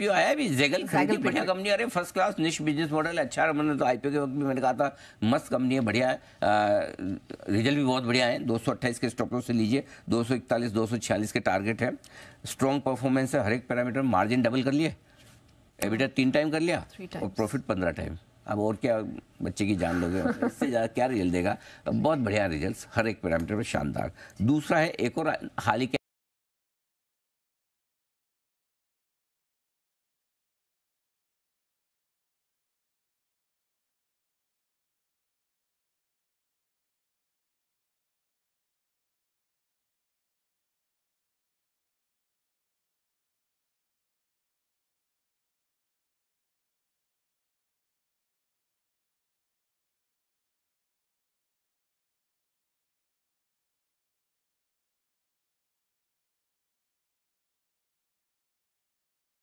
IPO आया भी जेगल खरीदी बढ़िया कंपनी अरे first class niche business model अच्छा है मैंने तो आईपीओ के वक्त भी मैंने कहा था मस्त कंपनी है बढ़िया है रिजल्ट भी बहुत बढ़िया है दो के स्टॉक से लीजिए दो सौ के टारगेट है स्ट्रॉन्ग परफॉर्मेंस है हर एक पैरामीटर मार्जिन डबल कर लिए एबिटा हाँ। तीन टाइम कर लिया और प्रॉफिट पंद्रह टाइम अब और क्या बच्चे की जान लोगे इससे ज़्यादा क्या रिजल्ट देगा बहुत बढ़िया रिजल्ट हर एक पैरामीटर पर शानदार दूसरा है एक और हाल ही